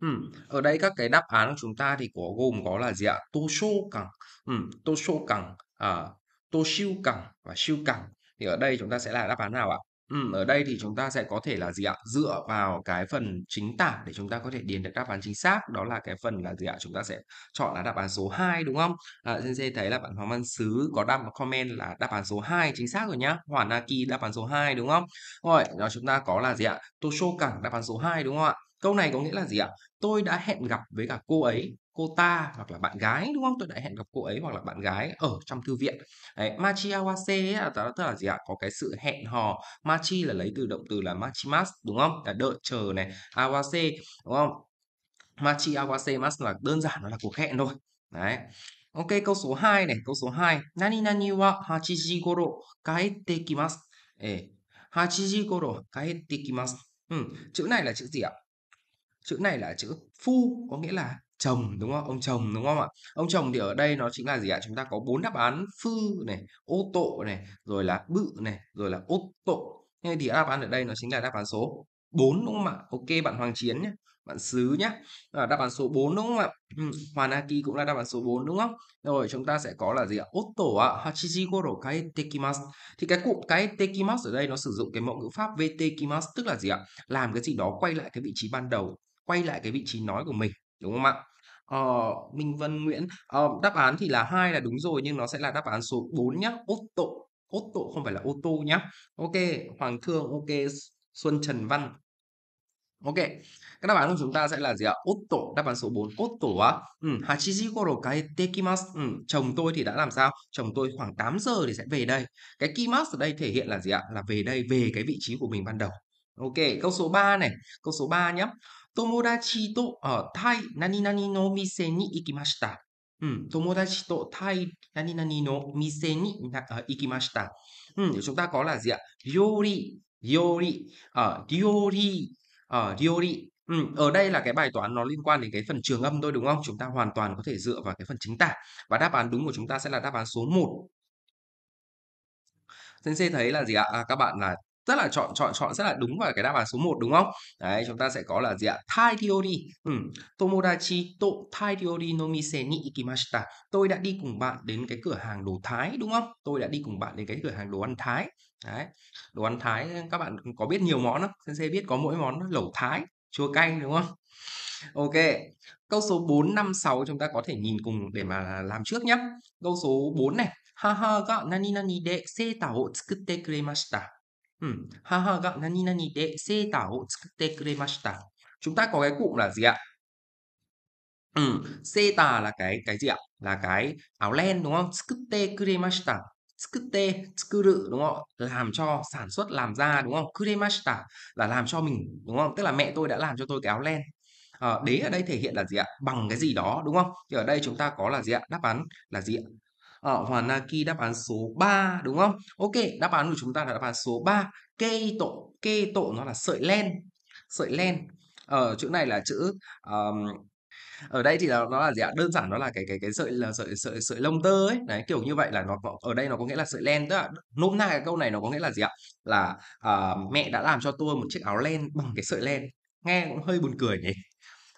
Ừm, ở đây các cái đáp án của chúng ta thì có gồm có là gì ạ? Toshokan, ừm, Toshokan, à, Toshiukan và siêu Shiukan. Thì ở đây chúng ta sẽ là đáp án nào ạ? Ừm, ở đây thì chúng ta sẽ có thể là gì ạ? Dựa vào cái phần chính tả để chúng ta có thể điền được đáp án chính xác, đó là cái phần là gì ạ? Chúng ta sẽ chọn là đáp án số 2, đúng không? À, sensei thấy là bạn Hoàng Văn Sứ có đăng comment là đáp án số 2 chính xác rồi nhá. Hoàn Aki đáp án số 2 đúng không? Rồi, đó chúng ta có là gì ạ? Toshokan đáp án số 2 đúng không ạ? Câu này có nghĩa là gì ạ? Tôi đã hẹn gặp với cả cô ấy, cô ta hoặc là bạn gái đúng không? Tôi đã hẹn gặp cô ấy hoặc là bạn gái ở trong thư viện. Đấy, machiawase ấy, đó tức là gì ạ? Có cái sự hẹn hò. Machi là lấy từ động từ là machimas đúng không? Là đợi chờ này, awase đúng không? Machi awase mas là đơn giản nó là cuộc hẹn thôi. Đấy. Ok, câu số 2 này, câu số 2. Nani nani wa hachiji 8時頃帰ってきます. Ê, 8時頃帰ってきます. Ừ, chữ này là chữ gì ạ? chữ này là chữ phu có nghĩa là chồng đúng không ông chồng đúng không ạ ông chồng thì ở đây nó chính là gì ạ chúng ta có bốn đáp án phư này ô tộ này rồi là bự này rồi là ô tộ nên thì đáp án ở đây nó chính là đáp án số 4 đúng không ạ ok bạn hoàng chiến nhé bạn xứ nhé à, đáp án số 4 đúng không ạ ừ, hoàn aki cũng là đáp án số 4 đúng không rồi chúng ta sẽ có là gì ạ ô tổ ạ hachijigoro kai tekimas thì cái cụm cái tekimas ở đây nó sử dụng cái mẫu ngữ pháp vt kimas tức là gì ạ làm cái gì đó quay lại cái vị trí ban đầu quay lại cái vị trí nói của mình, đúng không ạ? Ờ, Minh Vân Nguyễn, ờ, đáp án thì là hai là đúng rồi nhưng nó sẽ là đáp án số 4 nhá, ô tô, ô tô không phải là ô tô nhá. Ok, Hoàng Thương, ok, Xuân Trần Văn. Ok, cái đáp án của chúng ta sẽ là gì ạ? Ô tô, đáp án số 4, ô tô á. Ừ, Hachiji goro kaete kimasu. Ừ, chồng tôi thì đã làm sao? Chồng tôi khoảng 8 giờ thì sẽ về đây. Cái kimasu ở đây thể hiện là gì ạ? Là về đây, về cái vị trí của mình ban đầu. Ok, câu số 3 này, câu số 3 nhé. 友達とあタイ何々の店に行きました。うん、友達とタイ何々の店にな行きました。うん、chúng ta có là gì ạ? 料理、料理、à, 料理、à, 料理。Ừ, ở đây là cái bài toán nó liên quan đến cái phần trường âm thôi đúng không? Chúng ta hoàn toàn có thể dựa vào cái phần chính tả. Và đáp án đúng của chúng ta sẽ là đáp án số 1. Sensei thấy là gì ạ? À, các bạn là rất là chọn chọn chọn rất là đúng vào cái đáp án số 1 đúng không đấy chúng ta sẽ có là gì ạ tai diori ừ. tomodachi to Thai diori no mise ni ikimashita tôi đã đi cùng bạn đến cái cửa hàng đồ thái đúng không tôi đã đi cùng bạn đến cái cửa hàng đồ ăn thái đấy đồ ăn thái các bạn có biết nhiều món không sensei biết có mỗi món lẩu thái chua cay đúng không Ok, câu số 4, 5, 6 chúng ta có thể nhìn cùng để mà làm trước nhé. Câu số 4 này. Haha ga nani nani de seta o tsukutte kuremashita. Ừ, nani nani chúng ta có cái cụm là gì ạ? Ừ, seta là cái cái gì ạ? Là cái áo len đúng không? Tsukute kuremashita. Tsukute, tsukuru đúng không? Làm cho, sản xuất, làm ra đúng không? Kuremashita là làm cho mình đúng không? Tức là mẹ tôi đã làm cho tôi cái áo len. À, đế ở đây thể hiện là gì ạ? Bằng cái gì đó đúng không? Thì ở đây chúng ta có là gì ạ? Đáp án là gì ạ? Ờ, và Naki đáp án số 3 đúng không? Ok, đáp án của chúng ta là đáp án số 3. Kê tổ, kê tổ nó là sợi len. Sợi len. Ở ờ, chữ này là chữ um, ở đây thì là, nó là gì ạ đơn giản nó là cái cái cái sợi là sợi sợi sợi lông tơ ấy đấy kiểu như vậy là nó ở đây nó có nghĩa là sợi len tức là nôm na cái câu này nó có nghĩa là gì ạ là à, mẹ đã làm cho tôi một chiếc áo len bằng cái sợi len nghe cũng hơi buồn cười nhỉ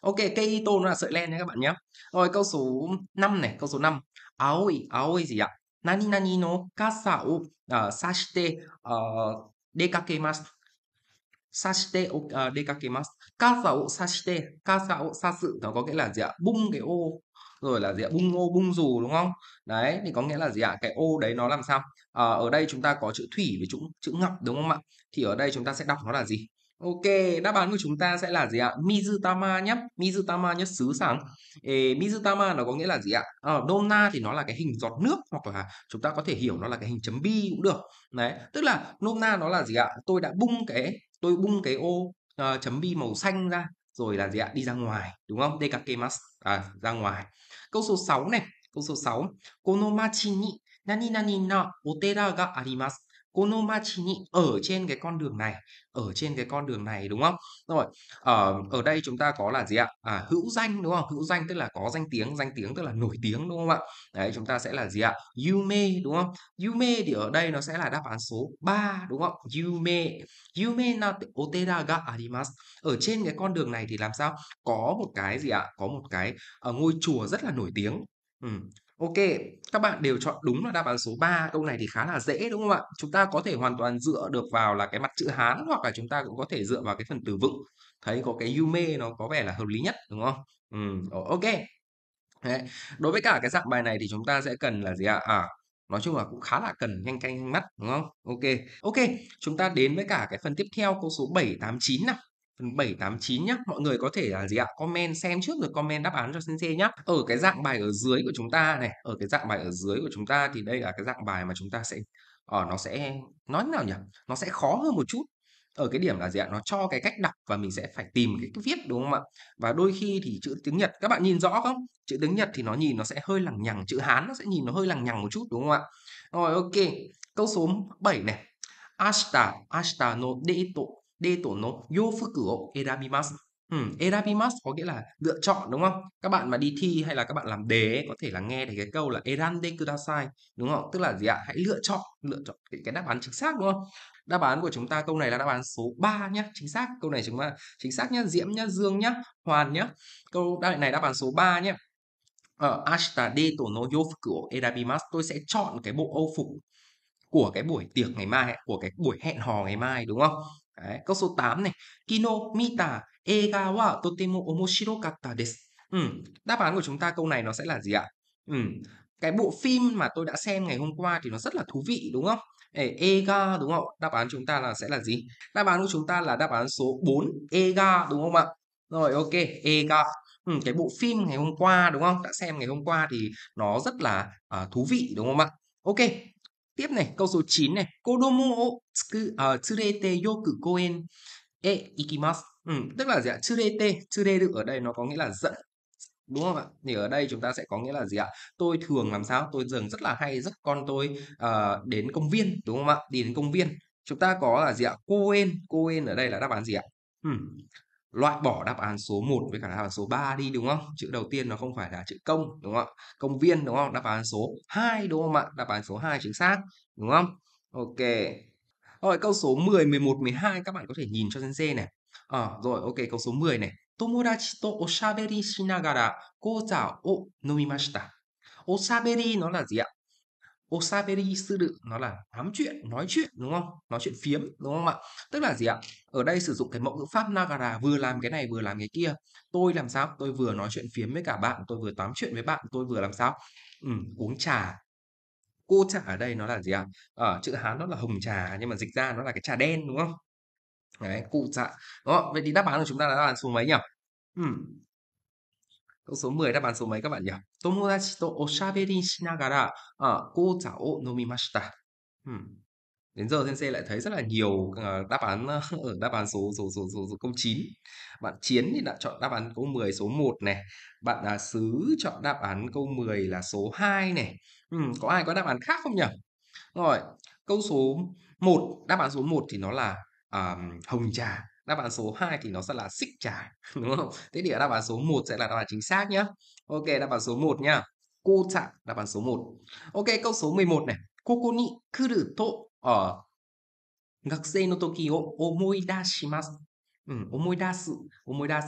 ok cây ito nó là sợi len nhé các bạn nhé rồi câu số 5 này câu số 5青い、青い字や、何々の傘をあ差してあ出かけます。差してあ出かけます。Casa ô xa shite, casa ô xa sự nó có nghĩa là gì ạ? Bung cái ô rồi là gì ạ? Bung ô bung dù đúng không? Đấy thì có nghĩa là gì ạ? Cái ô đấy nó làm sao? À, ở đây chúng ta có chữ thủy với chữ chữ ngọc đúng không ạ? Thì ở đây chúng ta sẽ đọc nó là gì? Ok, đáp án của chúng ta sẽ là gì ạ? Mizutama nhé. Mizutama nhé, xứ sáng. Ê, Mizutama nó có nghĩa là gì ạ? À, ờ, Dona thì nó là cái hình giọt nước hoặc là chúng ta có thể hiểu nó là cái hình chấm bi cũng được. Đấy, tức là Dona nó là gì ạ? Tôi đã bung cái tôi bung cái ô uh, chấm bi màu xanh ra rồi là gì ạ? Đi ra ngoài, đúng không? Dekakemas à ra ngoài. Câu số 6 này, câu số 6. Konomachi ni nani nani na otera ga arimasu. Konomachi ở trên cái con đường này, ở trên cái con đường này đúng không? Rồi, ở ờ, ở đây chúng ta có là gì ạ? À, hữu danh đúng không? Hữu danh tức là có danh tiếng, danh tiếng tức là nổi tiếng đúng không ạ? Đấy, chúng ta sẽ là gì ạ? Yume đúng không? Yume thì ở đây nó sẽ là đáp án số 3 đúng không? Yume. Yume na oteda ga arimasu. Ở trên cái con đường này thì làm sao? Có một cái gì ạ? Có một cái ở ờ, ngôi chùa rất là nổi tiếng. Ừ. Ok, các bạn đều chọn đúng là đáp án số 3. Câu này thì khá là dễ đúng không ạ? Chúng ta có thể hoàn toàn dựa được vào là cái mặt chữ Hán hoặc là chúng ta cũng có thể dựa vào cái phần từ vựng. Thấy có cái yume nó có vẻ là hợp lý nhất đúng không? Ừ, ok. Đấy. Đối với cả cái dạng bài này thì chúng ta sẽ cần là gì ạ? À, nói chung là cũng khá là cần nhanh canh mắt đúng không? Ok. Ok, chúng ta đến với cả cái phần tiếp theo câu số 789 nào phần 7, 8, 9 nhé. Mọi người có thể là gì ạ? Comment xem trước rồi comment đáp án cho sensei nhé. Ở cái dạng bài ở dưới của chúng ta này, ở cái dạng bài ở dưới của chúng ta thì đây là cái dạng bài mà chúng ta sẽ ở ờ, nó sẽ nói nào nhỉ? Nó sẽ khó hơn một chút ở cái điểm là gì ạ nó cho cái cách đọc và mình sẽ phải tìm cái, cái viết đúng không ạ và đôi khi thì chữ tiếng nhật các bạn nhìn rõ không chữ tiếng nhật thì nó nhìn nó sẽ hơi lằng nhằng chữ hán nó sẽ nhìn nó hơi lằng nhằng một chút đúng không ạ rồi ok câu số 7 này ashita ashita no deito đê tổ nó yofuku o erabimasu Ừ, erabimasu có nghĩa là lựa chọn đúng không? Các bạn mà đi thi hay là các bạn làm đề ấy, có thể là nghe thấy cái câu là erande kudasai đúng không? Tức là gì ạ? Hãy lựa chọn, lựa chọn cái, đáp án chính xác đúng không? Đáp án của chúng ta câu này là đáp án số 3 nhá, chính xác. Câu này chúng ta chính xác nhá, Diễm nhá, Dương nhá, Hoàn nhá. Câu đáp này đáp án số 3 nhá. Ở ờ, Ashita de to no yofuku erabimasu, tôi sẽ chọn cái bộ âu phục của cái buổi tiệc ngày mai của cái buổi hẹn hò ngày mai đúng không Đấy, câu số 8 này. Kino mita eiga wa totemo omoshirokatta desu. Ừ, đáp án của chúng ta câu này nó sẽ là gì ạ? Ừ, cái bộ phim mà tôi đã xem ngày hôm qua thì nó rất là thú vị đúng không? Ega đúng không? Đáp án chúng ta là sẽ là gì? Đáp án của chúng ta là đáp án số 4 Ega đúng không ạ? Rồi ok, Ega. Ừ, cái bộ phim ngày hôm qua đúng không? Đã xem ngày hôm qua thì nó rất là uh, thú vị đúng không ạ? Ok, Tiếp này, câu số 9 này. Kodomo o tsuku, uh, tsurete yoku koen e ikimasu. Ừ, tức là gì ạ? Tsurete, tsurete ở đây nó có nghĩa là dẫn đúng không ạ thì ở đây chúng ta sẽ có nghĩa là gì ạ tôi thường làm sao tôi thường rất là hay dắt con tôi uh, đến công viên đúng không ạ đi đến công viên chúng ta có là gì ạ cô quên ở đây là đáp án gì ạ hmm loại bỏ đáp án số 1 với cả đáp án số 3 đi đúng không? Chữ đầu tiên nó không phải là chữ công đúng không ạ? Công viên đúng không? Đáp án số 2 đúng không ạ? Đáp án số 2 chính xác đúng không? Ok. Rồi câu số 10, 11, 12 các bạn có thể nhìn cho sensei này. À, rồi ok câu số 10 này. Tomodachi to oshaberi shinagara koza o nomimashita. Oshaberi nó là gì ạ? osaveri sư đự nó là tám chuyện nói chuyện đúng không nói chuyện phiếm đúng không ạ tức là gì ạ ở đây sử dụng cái mẫu ngữ pháp nagara vừa làm cái này vừa làm cái kia tôi làm sao tôi vừa nói chuyện phiếm với cả bạn tôi vừa tám chuyện với bạn tôi vừa làm sao ừ, uống trà cô trà ở đây nó là gì ạ ở ờ, chữ hán nó là hồng trà nhưng mà dịch ra nó là cái trà đen đúng không đấy cụ trà đó vậy thì đáp án của chúng ta là số mấy nhỉ ừ, câu số 10 đáp án số mấy các bạn nhỉ? Tomodachi to oshaberi shinagara uh, gocha o nomimashita. Hmm. Đến giờ Sensei lại thấy rất là nhiều uh, đáp án ở ờ, uh, ừ, đáp án số số, số số số câu 9. Bạn Chiến thì đã chọn đáp án câu 10 số 1 này. Bạn là Sứ chọn đáp án câu 10 là số 2 này. Hmm, có ai có đáp án khác không nhỉ? Rồi, câu số 1, đáp án số 1 thì nó là um, hồng trà đáp án số 2 thì nó sẽ là xích trả đúng không thế thì đáp án số 1 sẽ là đáp án chính xác nhá ok đáp án số 1 nhá cô chạm đáp án số 1 ok câu số 11 này koko ni kuru sự omoi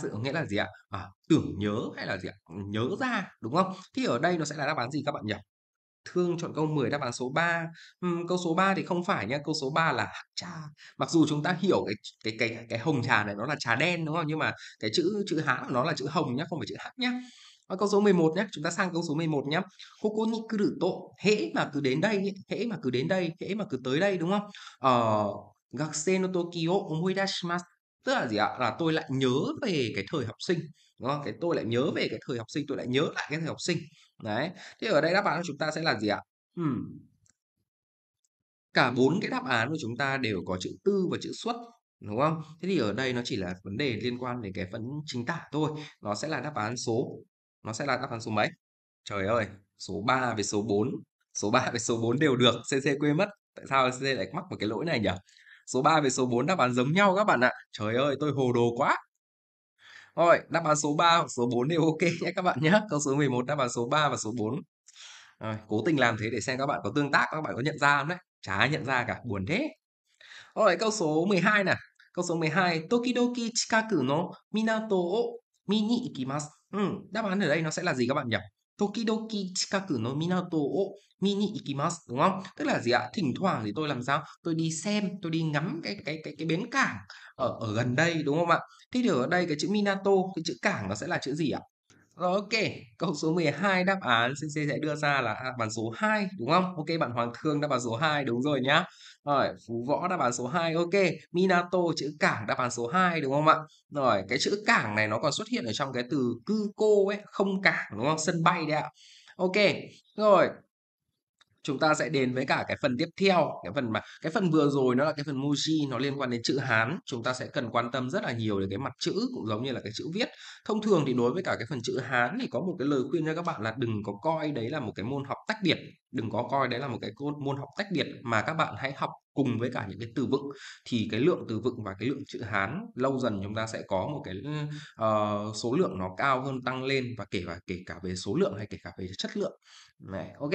sự nghĩa là gì ạ à, tưởng nhớ hay là gì ạ nhớ ra đúng không thì ở đây nó sẽ là đáp án gì các bạn nhỉ Thương chọn câu 10 đáp án số 3. Ừm, câu số 3 thì không phải nhá, câu số 3 là trà. Mặc dù chúng ta hiểu cái cái cái cái hồng trà này nó là trà đen đúng không? Nhưng mà cái chữ chữ hán nó là chữ hồng nhá, không phải chữ hắc nhá. Và câu số 11 nhé, chúng ta sang câu số 11 nhé. Koko ni kuru to, hễ mà cứ đến đây, hễ mà cứ đến đây, hễ mà cứ tới đây đúng không? Ờ, gakusei no toki o omoidashimasu. Tức là gì ạ? Là tôi lại nhớ về cái thời học sinh. Đúng không? Cái tôi lại nhớ về cái thời học sinh, tôi lại nhớ lại cái thời học sinh đấy thế ở đây đáp án của chúng ta sẽ là gì ạ hmm. cả bốn cái đáp án của chúng ta đều có chữ tư và chữ xuất đúng không thế thì ở đây nó chỉ là vấn đề liên quan đến cái phần chính tả thôi nó sẽ là đáp án số nó sẽ là đáp án số mấy trời ơi số 3 với số 4 số 3 với số 4 đều được CC quên mất tại sao CC lại mắc một cái lỗi này nhỉ số 3 với số 4 đáp án giống nhau các bạn ạ trời ơi tôi hồ đồ quá rồi, đáp án số 3 hoặc số 4 đều ok nhé các bạn nhé. Câu số 11 đáp án số 3 và số 4. Rồi, cố tình làm thế để xem các bạn có tương tác, các bạn có nhận ra không đấy. Chả nhận ra cả, buồn thế. Rồi, câu số 12 nè. Câu số 12, Tokidoki chikaku no minato o mini ikimasu. Ừ, đáp án ở đây nó sẽ là gì các bạn nhỉ? Tokidoki chikaku no minato o mini ikimasu đúng không? Tức là gì ạ? Thỉnh thoảng thì tôi làm sao? Tôi đi xem, tôi đi ngắm cái cái cái cái bến cảng ở ở gần đây đúng không ạ? Thế thì ở đây cái chữ Minato, cái chữ cảng nó sẽ là chữ gì ạ? Rồi ok, câu số 12 đáp án CC sẽ đưa ra là đáp án số 2 đúng không? Ok bạn Hoàng Thương đáp án số 2 đúng rồi nhá. Rồi, Phú Võ đáp án số 2 ok, Minato chữ cảng đáp án số 2 đúng không ạ? Rồi, cái chữ cảng này nó còn xuất hiện ở trong cái từ cư cô ấy, không cảng đúng không? Sân bay đấy ạ. Ok, rồi, chúng ta sẽ đến với cả cái phần tiếp theo cái phần mà cái phần vừa rồi nó là cái phần muji nó liên quan đến chữ Hán chúng ta sẽ cần quan tâm rất là nhiều đến cái mặt chữ cũng giống như là cái chữ viết thông thường thì đối với cả cái phần chữ Hán thì có một cái lời khuyên cho các bạn là đừng có coi đấy là một cái môn học tách biệt đừng có coi đấy là một cái môn học tách biệt mà các bạn hãy học cùng với cả những cái từ vựng thì cái lượng từ vựng và cái lượng chữ Hán lâu dần chúng ta sẽ có một cái uh, số lượng nó cao hơn tăng lên và kể cả kể cả về số lượng hay kể cả về chất lượng này, ok.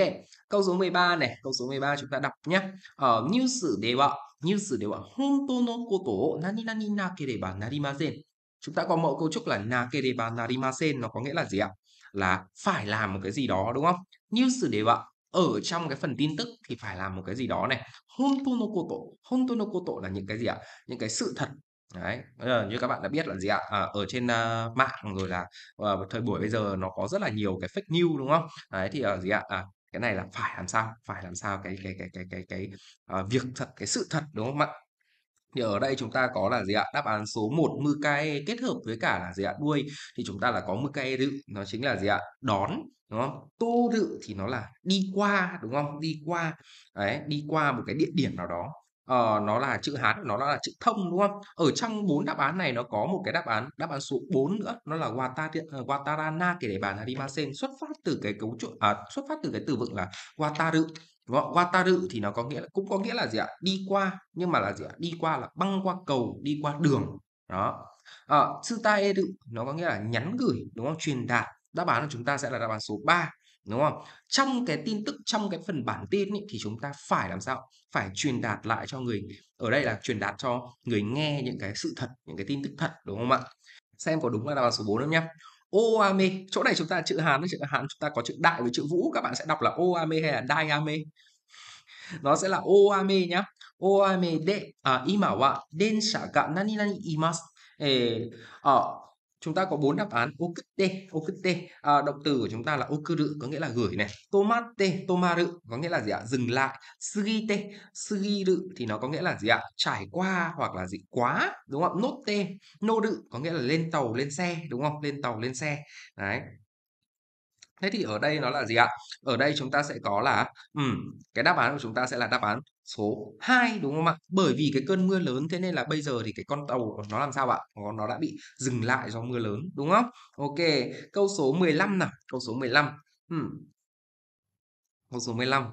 Câu số 13 này, câu số 13 chúng ta đọc nhé. Ở ờ, uh, như sử đề bạ, như sử đề bạ, honto no koto nani nani nakereba narimasen. Chúng ta có mẫu cấu trúc là na nakereba narimasen, nó có nghĩa là gì ạ? Là phải làm một cái gì đó đúng không? Như sử đề bạ, ở trong cái phần tin tức thì phải làm một cái gì đó này. Honto no koto, honto koto là những cái gì ạ? Những cái sự thật Đấy, bây giờ như các bạn đã biết là gì ạ? À, ở trên à, mạng rồi là à, thời buổi bây giờ nó có rất là nhiều cái fake news đúng không? Đấy thì à, gì ạ? À, cái này là phải làm sao? Phải làm sao cái cái cái cái cái cái à, việc thật, cái sự thật đúng không ạ? thì ở đây chúng ta có là gì ạ đáp án số 1 mukae kết hợp với cả là gì ạ đuôi thì chúng ta là có mư mukae dự nó chính là gì ạ đón đúng không tô dự thì nó là đi qua đúng không đi qua đấy đi qua một cái địa điểm nào đó ờ, nó là chữ Hán nó là chữ thông đúng không ở trong bốn đáp án này nó có một cái đáp án đáp án số 4 nữa nó là Watari, Watarana ờ, kể đề bản Harimasen xuất phát từ cái cấu trúc à, xuất phát từ cái từ vựng là Wataru Vọ vâng, Wataru thì nó có nghĩa là cũng có nghĩa là gì ạ? Đi qua nhưng mà là gì ạ? Đi qua là băng qua cầu, đi qua đường. Đó. À, ờ, Tsutaeru nó có nghĩa là nhắn gửi đúng không? Truyền đạt. Đáp án của chúng ta sẽ là đáp án số 3 đúng không trong cái tin tức trong cái phần bản tin ý, thì chúng ta phải làm sao phải truyền đạt lại cho người ở đây là truyền đạt cho người nghe những cái sự thật những cái tin tức thật đúng không ạ xem có đúng là đáp án số 4 không nhá Oame chỗ này chúng ta chữ Hán chữ Hán chúng ta có chữ đại với chữ vũ các bạn sẽ đọc là Oame hay là Daiame nó sẽ là Oame nhé Oame de à, imawa den shaka nani nani imasu えー、あ chúng ta có bốn đáp án okutte okutte à, động từ của chúng ta là okuru có nghĩa là gửi này tomate tomaru có nghĩa là gì ạ dừng lại sugite sugiru thì nó có nghĩa là gì ạ trải qua hoặc là gì quá đúng không note noru có nghĩa là lên tàu lên xe đúng không lên tàu lên xe đấy Thế thì ở đây nó là gì ạ? Ở đây chúng ta sẽ có là um, cái đáp án của chúng ta sẽ là đáp án số 2 đúng không ạ? Bởi vì cái cơn mưa lớn thế nên là bây giờ thì cái con tàu nó làm sao ạ? Nó đã bị dừng lại do mưa lớn đúng không? Ok, câu số 15 nào, câu số 15. Hmm. Câu số 15.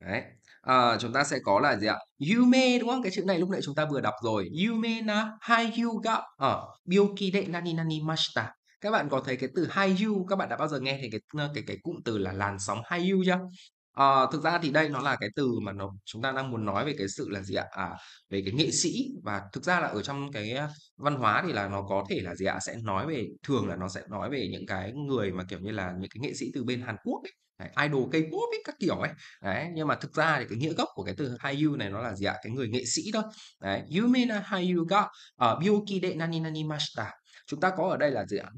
Đấy. À, chúng ta sẽ có là gì ạ? You may đúng không? Cái chữ này lúc nãy chúng ta vừa đọc rồi. You may na hayu ga ở ờ, bioki de nani nani mashita. Các bạn có thấy cái từ hai hayu các bạn đã bao giờ nghe thì cái cái cái cụm từ là làn sóng hai hayu chưa? Ờ, thực ra thì đây nó là cái từ mà nó chúng ta đang muốn nói về cái sự là gì ạ? À, về cái nghệ sĩ và thực ra là ở trong cái, văn hóa thì là nó có thể là gì ạ? Sẽ nói về thường là nó sẽ nói về những cái người mà, kiểu như là, những cái nghệ sĩ từ bên Hàn Quốc ấy, đấy, idol K-pop ấy, các kiểu ấy. Đấy, nhưng mà thực ra thì cái nghĩa gốc của cái từ "俳優" này nó là gì ạ? Cái người nghệ sĩ thôi. Đấy, ờ, chúng ta có ở đây là gì ạ?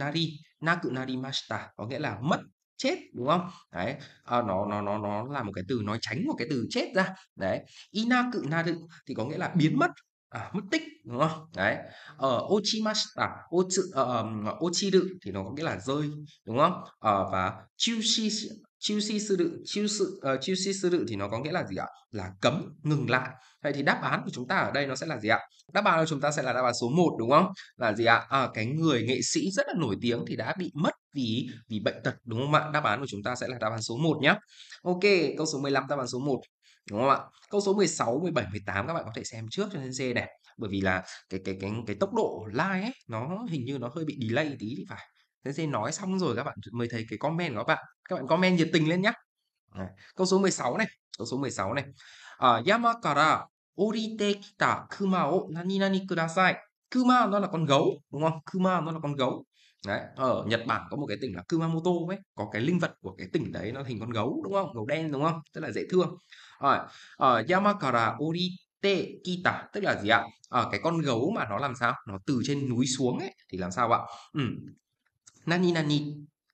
nari nari có nghĩa là mất chết đúng không đấy à, nó nó nó nó là một cái từ nói tránh một cái từ chết ra đấy ina cự na tự thì có nghĩa là biến mất à, mất tích đúng không đấy ở ờ, uh, ochimashita à, ờ, ochi uh, ochi đự thì nó có nghĩa là rơi đúng không uh, và chushi chiêu si sư đự chiêu sự uh, chiêu si sư đự thì nó có nghĩa là gì ạ là cấm ngừng lại vậy thì đáp án của chúng ta ở đây nó sẽ là gì ạ đáp án của chúng ta sẽ là đáp án số 1 đúng không là gì ạ à, cái người nghệ sĩ rất là nổi tiếng thì đã bị mất vì vì bệnh tật đúng không ạ đáp án của chúng ta sẽ là đáp án số 1 nhé ok câu số 15 đáp án số 1 đúng không ạ câu số 16 17 18 các bạn có thể xem trước cho nên dê này bởi vì là cái cái cái cái tốc độ like ấy nó hình như nó hơi bị delay tí thì phải thế thì nói xong rồi các bạn mới thấy cái comment của các bạn các bạn comment nhiệt tình lên nhé câu số 16 này câu số 16 này à, yama kara orite kita kuma o nani nani kudasai kuma nó là con gấu đúng không kuma nó là con gấu đấy ở Nhật Bản có một cái tỉnh là Kumamoto ấy có cái linh vật của cái tỉnh đấy nó hình con gấu đúng không gấu đen đúng không rất là dễ thương à, à, ờ, Yamakara Orite Kita tức là gì ạ à, cái con gấu mà nó làm sao nó từ trên núi xuống ấy thì làm sao ạ ừ, nani nani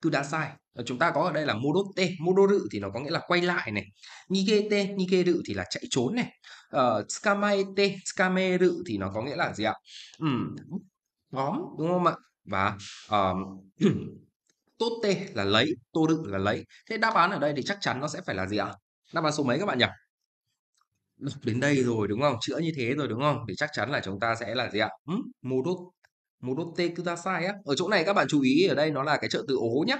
kudasai ờ, chúng ta có ở đây là modote modoru thì nó có nghĩa là quay lại này nigete nigeru thì là chạy trốn này uh, ờ, tsukamaete tsukameru thì nó có nghĩa là gì ạ um, ngóm đúng không ạ và uh, ờ, tote là lấy toru là lấy thế đáp án ở đây thì chắc chắn nó sẽ phải là gì ạ đáp án số mấy các bạn nhỉ đến đây rồi đúng không chữa như thế rồi đúng không thì chắc chắn là chúng ta sẽ là gì ạ ừ? modote ra sai á. Ở chỗ này các bạn chú ý ở đây nó là cái trợ từ ố nhá.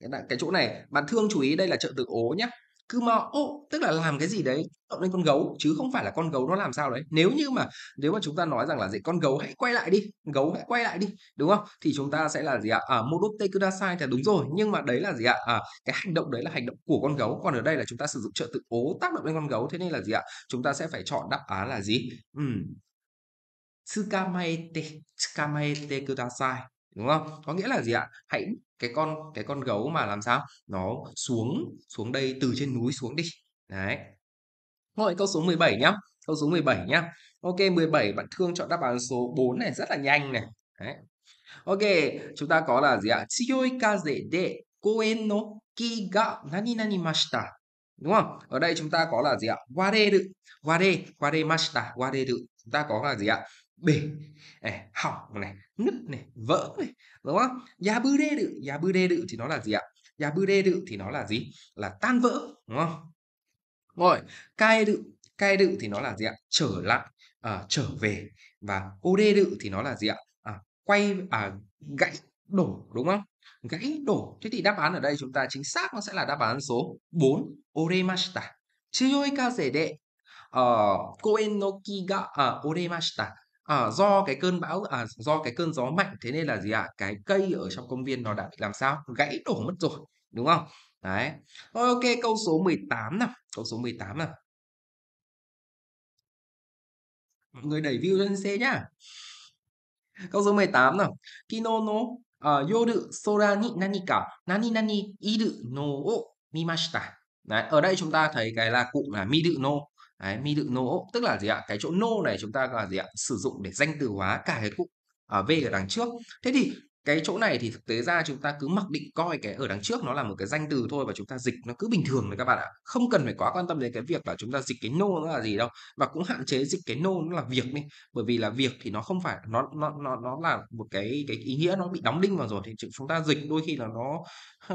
Cái, cái chỗ này bạn thương chú ý đây là trợ từ ố nhá. Cứ mà ô tức là làm cái gì đấy tạo nên con gấu chứ không phải là con gấu nó làm sao đấy. Nếu như mà nếu mà chúng ta nói rằng là gì con gấu hãy quay lại đi, gấu hãy quay lại đi, đúng không? Thì chúng ta sẽ là gì ạ? À? à Modote sai thì đúng rồi, nhưng mà đấy là gì ạ? À? cái hành động đấy là hành động của con gấu, còn ở đây là chúng ta sử dụng trợ từ ố tác động lên con gấu thế nên là gì ạ? Chúng ta sẽ phải chọn đáp án là gì? Ừm, tsukamayete tsukamayete kudasai đúng không có nghĩa là gì ạ hãy cái con cái con gấu mà làm sao nó xuống xuống đây từ trên núi xuống đi đấy rồi câu số 17 nhá câu số 17 nhá ok 17 bạn thương chọn đáp án số 4 này rất là nhanh này đấy ok chúng ta có là gì ạ tsuyoi kaze de koen no ki ga nani nani mashita đúng không ở đây chúng ta có là gì ạ ware du ware ware mashita ware du chúng ta có là gì ạ bể này, hỏng này nứt này vỡ này đúng không nhà bư đê đự nhà bư đê đự thì nó là gì ạ nhà bư đê đự thì nó là gì là tan vỡ đúng không rồi cai đự cai đự thì nó là gì ạ trở lại à, trở về và ô đê đự thì nó là gì ạ à, quay à, gãy đổ đúng không gãy đổ thế thì đáp án ở đây chúng ta chính xác nó sẽ là đáp án số 4 oremashita 強い風で、あ公園の木があ折れました。Ờ, do cái cơn bão à, do cái cơn gió mạnh, thế nên là gì ạ? Cái cây ở trong công viên nó đã bị làm sao? Gãy đổ mất rồi, đúng không? Đấy. Rồi, ô câu số 18 nào. Câu số 18 nào. Mọi người đẩy view lên xe nhá. Câu số 18 nào. Kino no ờ, uh, yoru sora ni nani ka nani nani iru no o mimashita. Đấy, ở đây chúng ta thấy cái là cụm là midu no Đấy, mi tự nô tức là gì ạ cái chỗ nô này chúng ta là gì ạ sử dụng để danh từ hóa cả cái cụm ở v ở đằng trước thế thì cái chỗ này thì thực tế ra chúng ta cứ mặc định coi cái ở đằng trước nó là một cái danh từ thôi và chúng ta dịch nó cứ bình thường thôi các bạn ạ không cần phải quá quan tâm đến cái việc là chúng ta dịch cái nô nó là gì đâu và cũng hạn chế dịch cái nô nó là việc đi bởi vì là việc thì nó không phải nó nó nó nó là một cái cái ý nghĩa nó bị đóng đinh vào rồi thì chúng ta dịch đôi khi là nó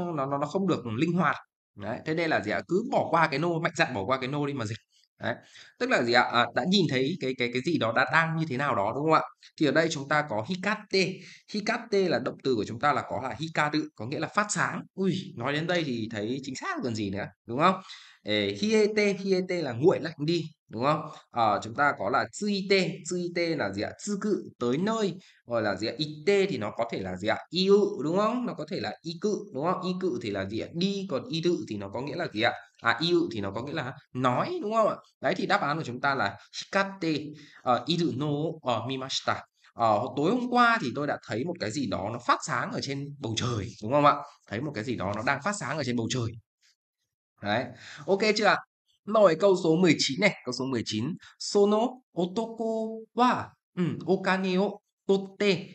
nó nó, nó không được linh hoạt Đấy, thế nên là gì ạ cứ bỏ qua cái nô mạnh dạn bỏ qua cái nô đi mà dịch Đấy. Tức là gì ạ? À, đã nhìn thấy cái cái cái gì đó đã đang như thế nào đó đúng không ạ? Thì ở đây chúng ta có hikate. Hikate là động từ của chúng ta là có là hikaru, có nghĩa là phát sáng. Ui, nói đến đây thì thấy chính xác còn gì nữa, đúng không? Ê, hiete, hiete là nguội lạnh đi, đúng không? À, chúng ta có là tsuite, tsuite là gì ạ? cự tới nơi. Rồi là gì ạ? Ite thì nó có thể là gì ạ? Iu, đúng không? Nó có thể là cự đúng không? cự thì là gì ạ? Đi, còn tự thì nó có nghĩa là gì ạ? à iu thì nó có nghĩa là nói đúng không ạ đấy thì đáp án của chúng ta là hikate uh, ờ, iru no mimashita Ờ, tối hôm qua thì tôi đã thấy một cái gì đó nó phát sáng ở trên bầu trời đúng không ạ thấy một cái gì đó nó đang phát sáng ở trên bầu trời đấy ok chưa rồi câu số 19 này câu số 19 sono otoko wa um, okane o totte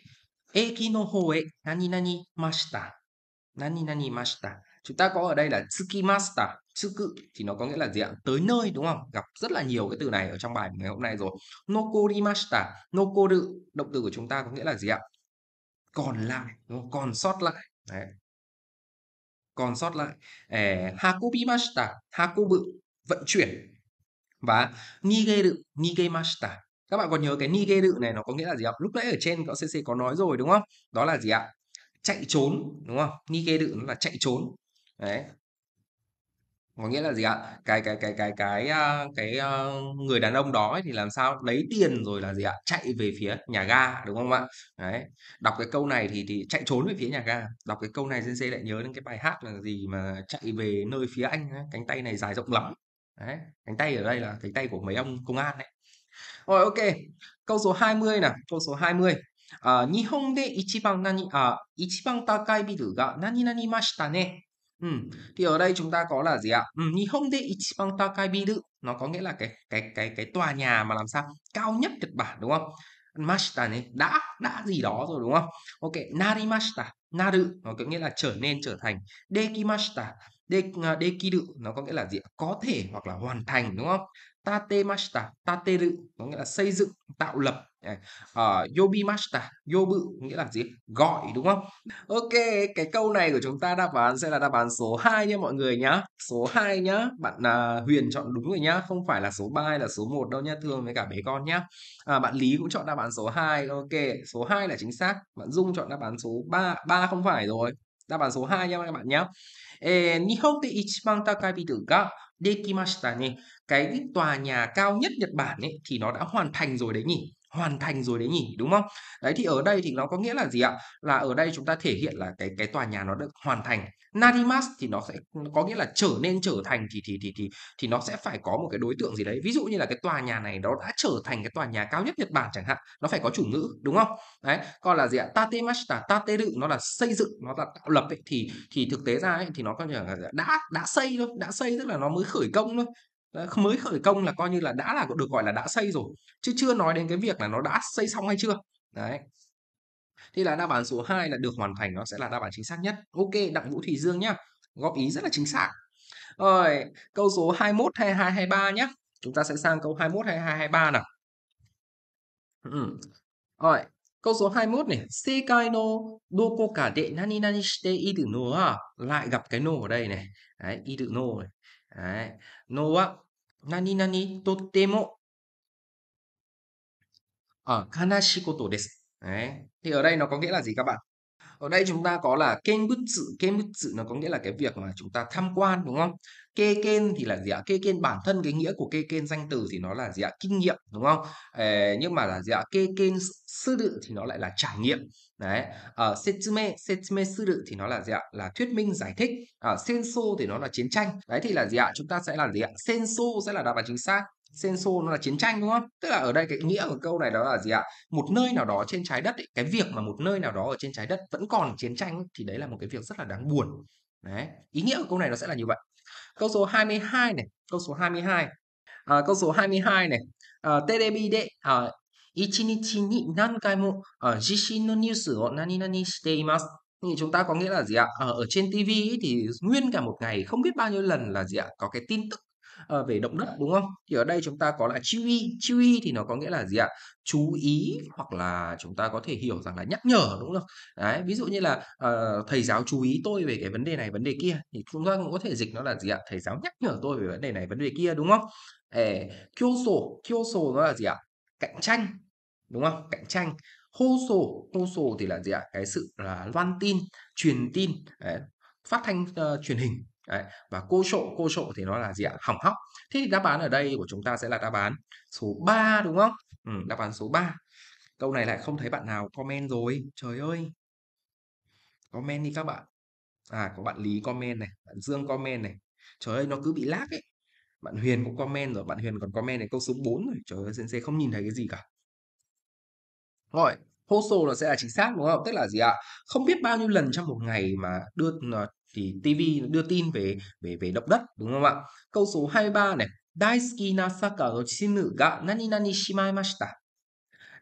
eki no hoe nani nani mashita nani nani mashita chúng ta có ở đây là tsuki sư cự thì nó có nghĩa là gì ạ tới nơi đúng không gặp rất là nhiều cái từ này ở trong bài ngày hôm nay rồi nokorimashita nokoru động từ của chúng ta có nghĩa là gì ạ còn lại đúng không? còn sót lại đấy còn sót lại eh, hakubimashita hakubu vận chuyển và nigeru nigemashita các bạn còn nhớ cái nigeru này nó có nghĩa là gì ạ lúc nãy ở trên có cc có nói rồi đúng không đó là gì ạ chạy trốn đúng không nigeru nó là chạy trốn đấy có nghĩa là gì ạ cái cái cái cái cái ờ, cái ờ, người đàn ông đó thì làm sao lấy tiền rồi là gì ạ chạy về phía nhà ga đúng không ạ đấy đọc cái câu này thì thì chạy trốn về phía nhà ga đọc cái câu này sensei lại nhớ đến cái bài hát là gì mà chạy về nơi phía anh ấy. cánh tay này dài rộng lắm đấy cánh tay ở đây là cánh tay của mấy ông công an đấy rồi ok câu số 20 nào câu số 20 mươi. Ờ, Nihon à ichiban takai biru Ừ. Thì ở đây chúng ta có là gì ạ? Ừ, Nihonde Ichiban Takai Biru nó có nghĩa là cái cái cái cái tòa nhà mà làm sao cao nhất Nhật Bản đúng không? Mashita này đã đã gì đó rồi đúng không? Ok, narimashita, naru nó có nghĩa là trở nên trở thành, dekimashita, de, à, dekiru nó có nghĩa là gì? Có thể hoặc là hoàn thành đúng không? tatemashita tateru có nghĩa là xây dựng tạo lập ở uh, ờ, yobimashita yobu nghĩa là gì gọi đúng không ok cái câu này của chúng ta đáp án sẽ là đáp án số 2 nha mọi người nhá số 2 nhá bạn uh, Huyền chọn đúng rồi nhá không phải là số 3 hay là số 1 đâu nhá thương với cả bé con nhá à, bạn Lý cũng chọn đáp án số 2 ok số 2 là chính xác bạn Dung chọn đáp án số 3 3 không phải rồi đáp án số 2 nha các bạn nhé. Eh, Nihon de ichiban takai bidu ga Dekimashita ne, cái tòa nhà cao nhất Nhật Bản ấy thì nó đã hoàn thành rồi đấy nhỉ? hoàn thành rồi đấy nhỉ đúng không đấy thì ở đây thì nó có nghĩa là gì ạ là ở đây chúng ta thể hiện là cái cái tòa nhà nó được hoàn thành nadimas thì nó sẽ có nghĩa là trở nên trở thành thì thì thì thì thì nó sẽ phải có một cái đối tượng gì đấy ví dụ như là cái tòa nhà này nó đã trở thành cái tòa nhà cao nhất nhật bản chẳng hạn nó phải có chủ ngữ đúng không đấy còn là gì ạ tatemashita tateru nó là xây dựng nó là tạo lập ấy, thì thì thực tế ra ấy, thì nó có nghĩa là đã đã xây thôi đã xây tức là nó mới khởi công thôi mới khởi công là coi như là đã là được gọi là đã xây rồi chứ chưa nói đến cái việc là nó đã xây xong hay chưa đấy thì là đáp án số 2 là được hoàn thành nó sẽ là đáp án chính xác nhất ok đặng vũ thủy dương nhá góp ý rất là chính xác rồi câu số 21 22 23 nhá chúng ta sẽ sang câu 21 22 23 nào ừ. rồi câu số 21 này sekai no doko ka de nani nani shite iru no lại gặp cái no ở đây này đấy iru no này Đấy. No á 何々とっても悲しいことです。え、ね、いのコンゲラいかば。ở đây chúng ta có là kênh bức sự kênh bức sự nó có nghĩa là cái việc mà chúng ta tham quan đúng không kê kênh thì là gì ạ kê kênh bản thân cái nghĩa của kê kênh danh từ thì nó là gì ạ kinh nghiệm đúng không Ê, nhưng mà là gì ạ kê kênh sư đự thì nó lại là trải nghiệm đấy ở ờ, setsume setsume sư đự thì nó là gì ạ là thuyết minh giải thích ở ờ, senso thì nó là chiến tranh đấy thì là gì ạ chúng ta sẽ là gì ạ senso sẽ là đáp án chính xác senso nó là chiến tranh đúng không tức là ở đây cái nghĩa của câu này đó là gì ạ một nơi nào đó trên trái đất ấy, cái việc mà một nơi nào đó ở trên trái đất vẫn còn chiến tranh ấy, thì đấy là một cái việc rất là đáng buồn đấy ý nghĩa của câu này nó sẽ là như vậy câu số 22 này câu số 22 à, câu số 22 này à, terebi de à, 1日に何回も、uh, à, chúng ta có nghĩa là gì ạ à, ở, trên TV thì nguyên cả một ngày không biết bao nhiêu lần là gì ạ có cái tin tức Ờ, về động đất dạ. đúng không thì ở đây chúng ta có là chú ý thì nó có nghĩa là gì ạ chú ý hoặc là chúng ta có thể hiểu rằng là nhắc nhở đúng không đấy ví dụ như là uh, thầy giáo chú ý tôi về cái vấn đề này vấn đề kia thì chúng ta cũng có thể dịch nó là gì ạ thầy giáo nhắc nhở tôi về vấn đề này vấn đề kia đúng không eh, kyoso kyoso nó là gì ạ cạnh tranh đúng không cạnh tranh hô sổ hô sổ thì là gì ạ cái sự là loan tin truyền tin đấy, phát thanh uh, truyền hình Đấy. Và cô trộ, cô trộ thì nó là gì ạ? Hỏng hóc. Thế thì đáp án ở đây của chúng ta sẽ là đáp án số 3 đúng không? Ừ, đáp án số 3. Câu này lại không thấy bạn nào comment rồi. Trời ơi. Comment đi các bạn. À, có bạn Lý comment này, bạn Dương comment này. Trời ơi, nó cứ bị lag ấy. Bạn Huyền cũng comment rồi, bạn Huyền còn comment này câu số 4 rồi. Trời ơi, Sensei không nhìn thấy cái gì cả. Rồi, postal nó sẽ là chính xác đúng không? Tức là gì ạ? Không biết bao nhiêu lần trong một ngày mà đưa ờ, thì TV đưa tin về về về động đất đúng không ạ? Câu số 23 này, Daisuki na saka no chinu ga nani nani shimaimashita.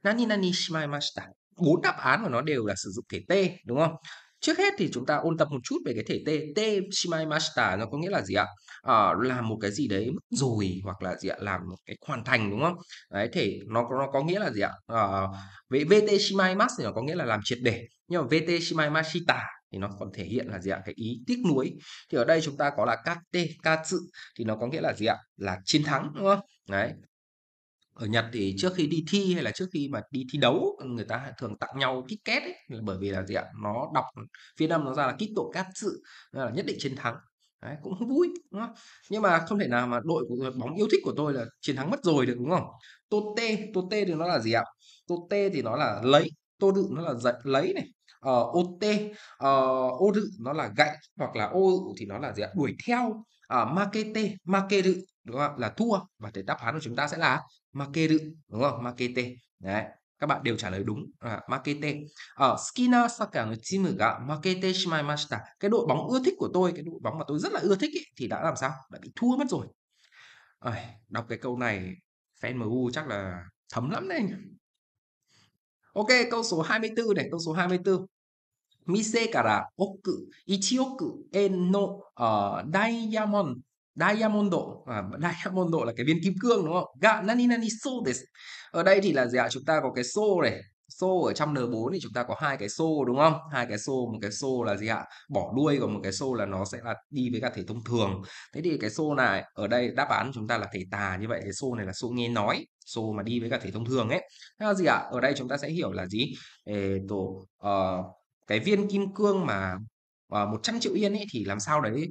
Nani nani shimaimashita. Bốn đáp án của nó đều là sử dụng thể T đúng không? Trước hết thì chúng ta ôn tập một chút về cái thể T. T shimaimashita nó có nghĩa là gì ạ? À, làm một cái gì đấy mất rồi hoặc là gì ạ? Làm một cái hoàn thành đúng không? Đấy thể nó nó có nghĩa là gì ạ? À, ờ, với VT shimaimasu thì nó có nghĩa là làm triệt để. Nhưng mà VT shimaimashita thì nó còn thể hiện là gì ạ cái ý tiếc nuối thì ở đây chúng ta có là kt ca sự thì nó có nghĩa là gì ạ là chiến thắng đúng không đấy ở Nhật thì trước khi đi thi hay là trước khi mà đi thi đấu người ta thường tặng nhau kit két ấy bởi vì là gì ạ nó đọc phía nam nó ra là kit tổ cát sự là nhất định chiến thắng Đấy, cũng vui đúng không? nhưng mà không thể nào mà đội của bóng yêu thích của tôi là chiến thắng mất rồi được đúng không tô tê tô tê thì nó là gì ạ tô tê thì nó là lấy tô đự nó là giật lấy này uh, ot uh, ô rự nó là gậy hoặc là ô thì nó là gì ạ đuổi theo uh, makete makeru đúng không là thua và thì đáp án của chúng ta sẽ là makeru đúng không makete đấy các bạn đều trả lời đúng à, makete ở ờ, skina saka no chimu ga makete shimaimashita cái đội bóng ưa thích của tôi cái đội bóng mà tôi rất là ưa thích ý, thì đã làm sao đã bị thua mất rồi à, đọc cái câu này fan mu chắc là thấm lắm đấy Ok, câu số 24 này, câu số 24. Mise kara oku, ichi oku en no uh, ờ, diamond, diamond độ, à, diamond độ là cái viên kim cương đúng không? Ga nani nani so desu. Ở đây thì là gì ạ? Chúng ta có cái so này, so ở trong N4 thì chúng ta có hai cái xô đúng không? Hai cái xô, một cái xô là gì ạ? Bỏ đuôi còn một cái xô là nó sẽ là đi với cả thể thông thường. Thế thì cái xô này ở đây đáp án chúng ta là thể tà như vậy, cái xô này là xô nghe nói xô mà đi với cả thể thông thường ấy thế là gì ạ à? ở đây chúng ta sẽ hiểu là gì Ê, tổ uh, cái viên kim cương mà uh, trăm triệu yên ấy thì làm sao đấy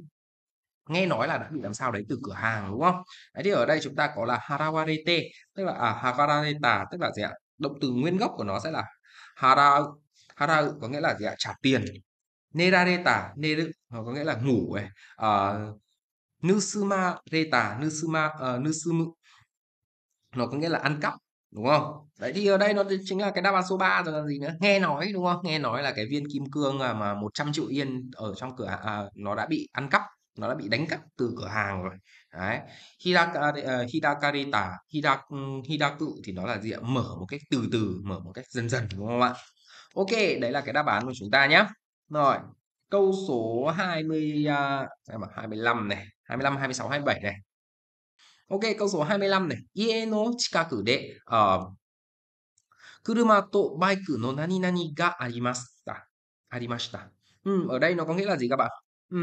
nghe nói là đã bị làm sao đấy từ cửa hàng đúng không đấy thì ở đây chúng ta có là harawarete tức là à, harawareta tức là gì ạ à? động từ nguyên gốc của nó sẽ là hara hara có nghĩa là gì ạ à? trả tiền nerareta neru ờ, có nghĩa là ngủ này uh, nusuma reta nusuma uh, nusumu nó có nghĩa là ăn cắp đúng không đấy thì ở đây nó chính là cái đáp án số 3 rồi là gì nữa nghe nói đúng không nghe nói là cái viên kim cương à, mà 100 triệu yên ở trong cửa à, nó đã bị ăn cắp nó đã bị đánh cắp từ cửa hàng rồi đấy Hidakari, uh, ờ, hidakarita hidak, ừ, hidaku thì đó là gì ạ mở một cách từ từ mở một cách dần dần đúng không ạ ok đấy là cái đáp án của chúng ta nhé rồi câu số 20 uh, 25 này 25 26 27 này OK、câu số 25 này. 家の近くで、あ車とバイクの何々がありました。ありました。Ừ, ở đây nó có nghĩa là gì các bạn? Ừ,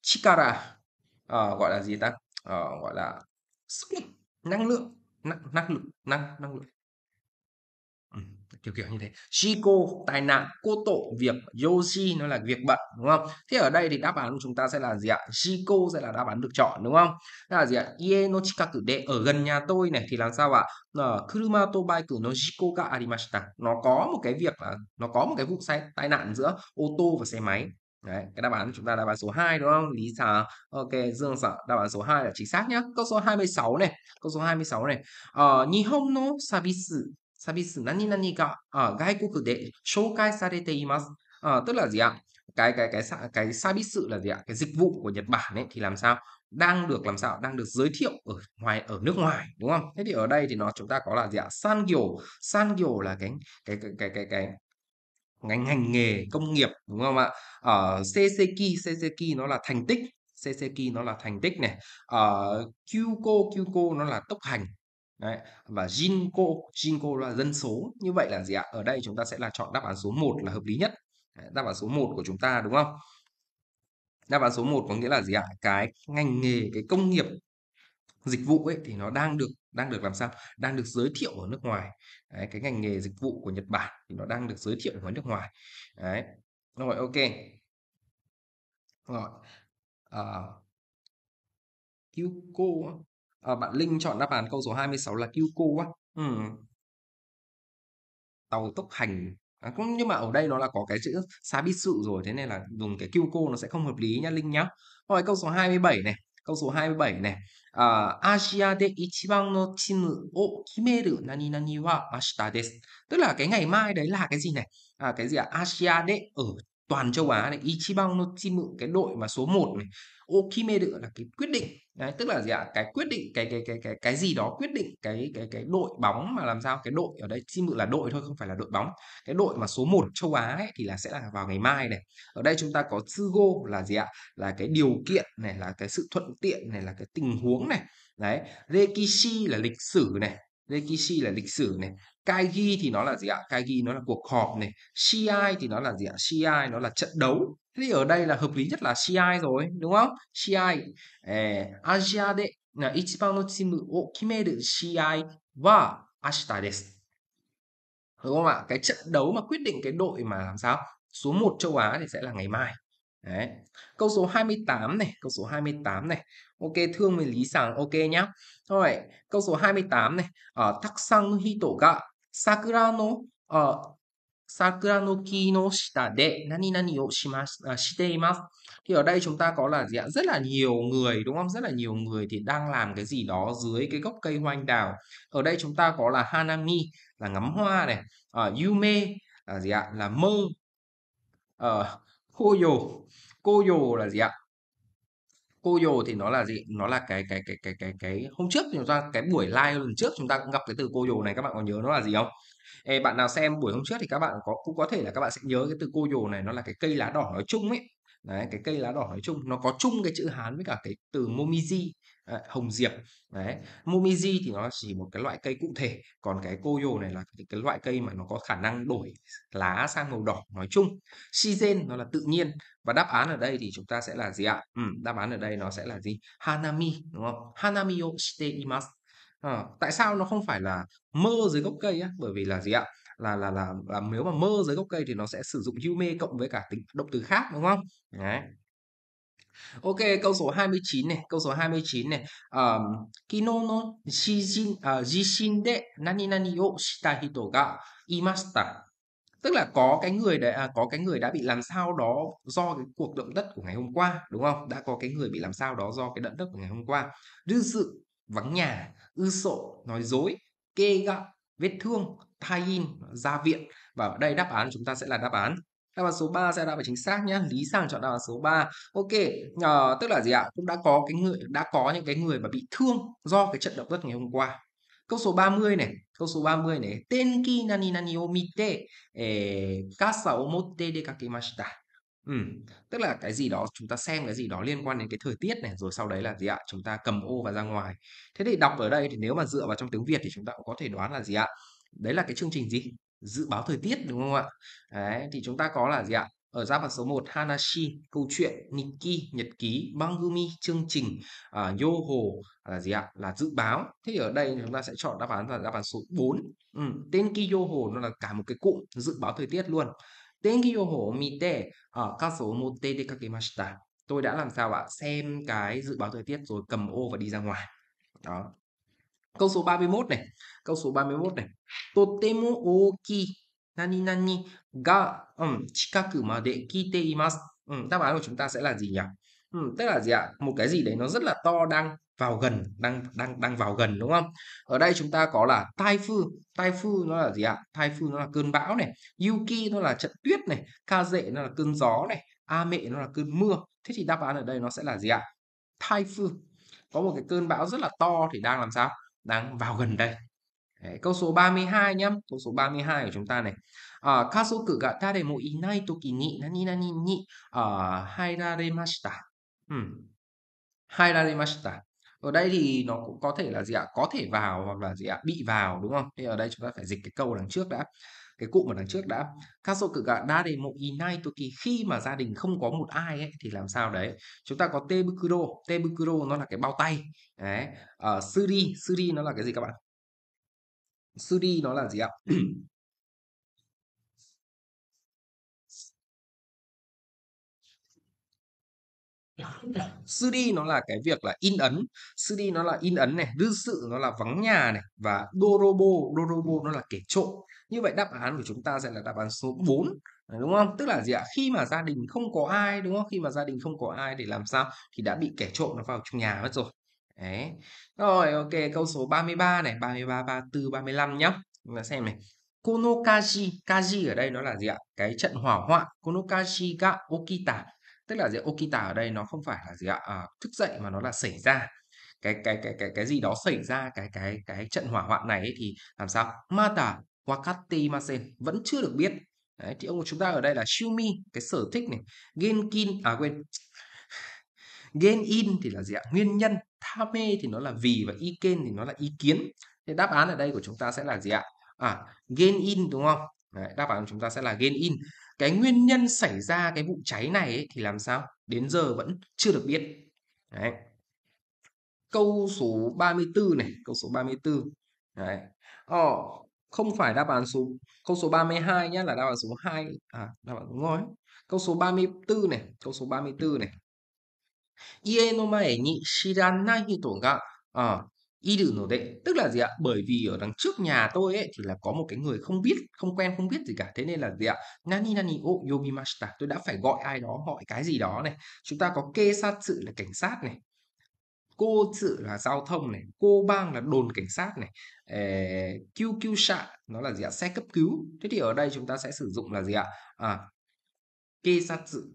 chikara, à, gọi là gì ta? À, gọi là sức lực, năng lượng, năng, năng lực, năng, năng lượng. kiểu kiểu như thế shiko tai nạn cô tổ việc yoshi nó là việc bận đúng không thế ở đây thì đáp án của chúng ta sẽ là gì ạ shiko sẽ là đáp án được chọn đúng không Đó là gì ạ ie no chikaku de ở gần nhà tôi này thì làm sao ạ ờ, kuruma to bike no shiko ga arimashita nó có một cái việc là nó có một cái vụ xe, tai nạn giữa ô tô và xe máy Đấy, cái đáp án chúng ta đáp án số 2 đúng không? Lý giả ok Dương sợ đáp án số 2 là chính xác nhá. Câu số 26 này, câu số 26 này. Ờ Nihon no sabisu サービス何々があ外国で紹介されています。À, tức là gì ạ? Cái cái cái cái cái service là gì ạ? Cái dịch vụ của Nhật Bản ấy thì làm sao đang được làm sao đang được giới thiệu ở ngoài ở nước ngoài đúng không? Thế thì ở đây thì nó chúng ta có là gì ạ? Sangyo, sangyo là cái cái cái cái cái, cái ngành ngành nghề công nghiệp đúng không ạ? Ở ờ, Seiseki, Seiseki nó là thành tích Seiseki nó là thành tích này, ở ờ, uh, Kyuko Kyuko nó là tốc hành Đấy. Và Jinko, Jinko là dân số. Như vậy là gì ạ? Ở đây chúng ta sẽ là chọn đáp án số 1 là hợp lý nhất. Đấy, đáp án số 1 của chúng ta đúng không? Đáp án số 1 có nghĩa là gì ạ? Cái ngành nghề, cái công nghiệp dịch vụ ấy thì nó đang được đang được làm sao? Đang được giới thiệu ở nước ngoài. Đấy, cái ngành nghề dịch vụ của Nhật Bản thì nó đang được giới thiệu ở nước ngoài. Đấy. Rồi ok. Rồi. À, Kyuko à, bạn Linh chọn đáp án câu số 26 là Kyuko á ừ. tàu tốc hành à, cũng nhưng mà ở đây nó là có cái chữ Sabitsu rồi thế nên là dùng cái Kyuko nó sẽ không hợp lý nhá Linh nhá rồi câu số 27 này câu số 27 này à, Asia de ichiban no chinu o kimeru nani nani wa ashita desu tức là cái ngày mai đấy là cái gì này à, cái gì ạ à? Asia de ở toàn châu Á này Ichiban nó chi mượn cái đội mà số 1 này Okime được là cái quyết định Đấy, tức là gì ạ cái quyết định cái cái cái cái cái gì đó quyết định cái cái cái đội bóng mà làm sao cái đội ở đây chi mượn là đội thôi không phải là đội bóng cái đội mà số 1 châu Á ấy, thì là sẽ là vào ngày mai này ở đây chúng ta có sugo là gì ạ là cái điều kiện này là cái sự thuận tiện này là cái tình huống này đấy Rekishi là lịch sử này Rekishi là lịch sử này Kaigi thì nó là gì ạ? Kaigi nó là cuộc họp này. CI thì nó là gì ạ? CI nó là trận đấu. Thế thì ở đây là hợp lý nhất là CI rồi, đúng không? CI. Eh, à, Asia de 一番のチームを決める試合は明日です。Đúng không ạ? Cái trận đấu mà quyết định cái đội mà làm sao? Số 1 châu Á thì sẽ là ngày mai. Đấy. Câu số 28 này, câu số 28 này. Ok, thương mình Lý Sàng, ok nhá. Thôi, câu số 28 này. Ở Tắc Sang Hito ga 桜の、あ桜の木の下で nani nani をします、à, shite imasu. Thì ở đây chúng ta có là gì ạ? Rất là nhiều người đúng không? Rất là nhiều người thì đang làm cái gì đó dưới cái gốc cây hoa anh đào. Ở đây chúng ta có là hanami là ngắm hoa này, à, yume là gì ạ? Là mơ. ở à, koyo. Koyo là gì ạ? Koyo thì nó là gì? Nó là cái cái cái cái cái cái hôm trước chúng ta cái buổi live lần trước chúng ta cũng gặp cái từ Koyo này các bạn có nhớ nó là gì không? Ê, bạn nào xem buổi hôm trước thì các bạn có cũng có thể là các bạn sẽ nhớ cái từ Koyo này nó là cái cây lá đỏ nói chung ấy. Đấy, cái cây lá đỏ nói chung nó có chung cái chữ Hán với cả cái từ Momiji hồng diệp đấy momiji thì nó chỉ một cái loại cây cụ thể còn cái koyo này là cái, cái loại cây mà nó có khả năng đổi lá sang màu đỏ nói chung shizen nó là tự nhiên và đáp án ở đây thì chúng ta sẽ là gì ạ ừ, đáp án ở đây nó sẽ là gì hanami đúng không hanami o shite imasu à, tại sao nó không phải là mơ dưới gốc cây á bởi vì là gì ạ là là là là nếu mà mơ dưới gốc cây thì nó sẽ sử dụng yume cộng với cả tính động từ khác đúng không đấy Ok, câu số 29 này, câu số 29 này. Um, Kino no shijin, uh, jishin de nani nani o shita hito ga imashita. Tức là có cái người đấy, à, có cái người đã bị làm sao đó do cái cuộc động đất của ngày hôm qua, đúng không? Đã có cái người bị làm sao đó do cái động đất của ngày hôm qua. dư sự, vắng nhà, ư sộ, nói dối, kê ga, vết thương, thai in, ra viện. Và ở đây đáp án chúng ta sẽ là đáp án Đáp án số 3 sẽ là đáp án chính xác nhé. Lý Sang chọn đáp án số 3. Ok, à, tức là gì ạ? Cũng đã có cái người đã có những cái người mà bị thương do cái trận động đất ngày hôm qua. Câu số 30 này, câu số 30 này, Tenki nani nani o mite, kasa omote de kakimashita. Ừ, tức là cái gì đó chúng ta xem cái gì đó liên quan đến cái thời tiết này rồi sau đấy là gì ạ chúng ta cầm ô và ra ngoài thế thì đọc ở đây thì nếu mà dựa vào trong tiếng việt thì chúng ta cũng có thể đoán là gì ạ đấy là cái chương trình gì dự báo thời tiết đúng không ạ? Đấy, thì chúng ta có là gì ạ? Ở giáp mặt số 1 Hanashi, câu chuyện Nikki, nhật ký, Bangumi, chương trình, uh, à, Yoho là gì ạ? Là dự báo. Thế ở đây chúng ta sẽ chọn đáp án là đáp án số 4. Ừ, Tenki Yoho nó là cả một cái cụm dự báo thời tiết luôn. Tenki Yoho mite ở các số 1 Tôi đã làm sao ạ? Xem cái dự báo thời tiết rồi cầm ô và đi ra ngoài. Đó, Câu số 31 này, câu số 31 này. Totemo oki nani nani ga um, chikaku made kite imasu. Ừ, đáp án của chúng ta sẽ là gì nhỉ? Ừ, tức là gì ạ? Một cái gì đấy nó rất là to đang vào gần, đang đang đang vào gần đúng không? Ở đây chúng ta có là tai phư, tai phư nó là gì ạ? Tai phư nó là cơn bão này, yuki nó là trận tuyết này, kaze nó là cơn gió này, ame nó là cơn mưa. Thế thì đáp án ở đây nó sẽ là gì ạ? Tai phư. Có một cái cơn bão rất là to thì đang làm sao? đang vào gần đây Đấy, câu số 32 nhé câu số 32 của chúng ta này à, kazoku ga dare mo inai toki ni nani nani ni uh, ờ, hairaremashita hmm. hairaremashita ở đây thì nó cũng có thể là gì ạ có thể vào hoặc là gì ạ bị vào đúng không thì ở đây chúng ta phải dịch cái câu đằng trước đã cái cụ mà đằng trước đã cự kaso kuga dare mo inai toki khi mà gia đình không có một ai ấy, thì làm sao đấy chúng ta có te bukuro nó là cái bao tay đấy uh, suri suri nó là cái gì các bạn suri nó là gì ạ sư đi nó là cái việc là in ấn sư đi nó là in ấn này đư sự nó là vắng nhà này và dorobo dorobo nó là kẻ trộm như vậy đáp án của chúng ta sẽ là đáp án số 4 đúng không tức là gì ạ khi mà gia đình không có ai đúng không khi mà gia đình không có ai để làm sao thì đã bị kẻ trộm nó vào trong nhà mất rồi đấy rồi ok câu số 33 này 33 34 35 nhá chúng ta xem này Konokaji Kaji ở đây nó là gì ạ cái trận hỏa hoạn Konokaji ga okita tức là gì okita ở đây nó không phải là gì ạ à, thức dậy mà nó là xảy ra cái cái cái cái cái gì đó xảy ra cái cái cái trận hỏa hoạn này ấy, thì làm sao mata wakati masen vẫn chưa được biết Đấy, thì ông của chúng ta ở đây là shumi cái sở thích này genkin à quên gen in thì là gì ạ nguyên nhân thame thì nó là vì và iken thì nó là ý kiến thì đáp án ở đây của chúng ta sẽ là gì ạ à gen in đúng không Đấy, đáp án của chúng ta sẽ là gen in cái nguyên nhân xảy ra cái vụ cháy này ấy, thì làm sao đến giờ vẫn chưa được biết Đấy. câu số 34 này câu số 34 Đấy. Ờ, không phải đáp án số câu số 32 nhé là đáp án số 2 à đáp án đúng rồi câu số 34 này câu số 34 này 家の前に知らない人があ đệ tức là gì ạ? Bởi vì ở đằng trước nhà tôi ấy thì là có một cái người không biết, không quen không biết gì cả. Thế nên là gì ạ? Nani nani o yobimashita. Tôi đã phải gọi ai đó hỏi cái gì đó này. Chúng ta có kê sát sự là cảnh sát này. Cô sự là giao thông này, cô bang là đồn cảnh sát này, eh, cứu cứu xạ nó là gì ạ? Xe cấp cứu. Thế thì ở đây chúng ta sẽ sử dụng là gì ạ? À, kê sát sự